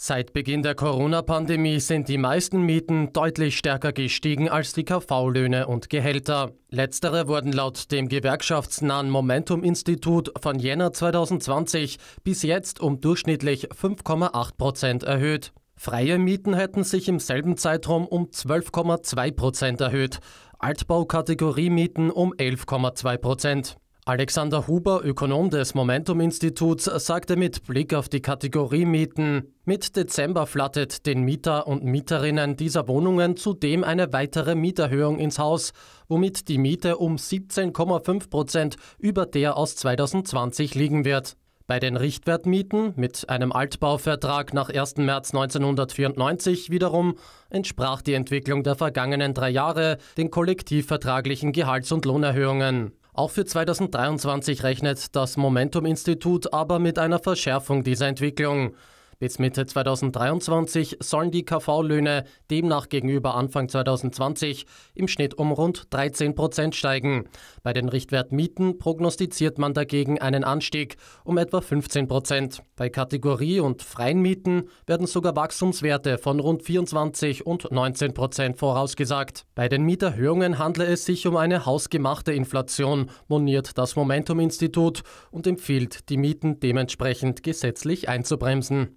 Seit Beginn der Corona-Pandemie sind die meisten Mieten deutlich stärker gestiegen als die KV-Löhne und Gehälter. Letztere wurden laut dem gewerkschaftsnahen Momentum-Institut von Jänner 2020 bis jetzt um durchschnittlich 5,8 Prozent erhöht. Freie Mieten hätten sich im selben Zeitraum um 12,2 Prozent erhöht, Altbaukategorie Mieten um 11,2 Prozent. Alexander Huber, Ökonom des Momentum-Instituts, sagte mit Blick auf die Kategorie Mieten, mit Dezember flattet den Mieter und Mieterinnen dieser Wohnungen zudem eine weitere Mieterhöhung ins Haus, womit die Miete um 17,5 Prozent über der aus 2020 liegen wird. Bei den Richtwertmieten mit einem Altbauvertrag nach 1. März 1994 wiederum entsprach die Entwicklung der vergangenen drei Jahre den kollektivvertraglichen Gehalts- und Lohnerhöhungen. Auch für 2023 rechnet das Momentum-Institut aber mit einer Verschärfung dieser Entwicklung. Bis Mitte 2023 sollen die KV-Löhne demnach gegenüber Anfang 2020 im Schnitt um rund 13 Prozent steigen. Bei den Richtwertmieten prognostiziert man dagegen einen Anstieg um etwa 15 Prozent. Bei Kategorie- und freien Mieten werden sogar Wachstumswerte von rund 24 und 19 Prozent vorausgesagt. Bei den Mieterhöhungen handle es sich um eine hausgemachte Inflation, moniert das Momentum-Institut und empfiehlt, die Mieten dementsprechend gesetzlich einzubremsen.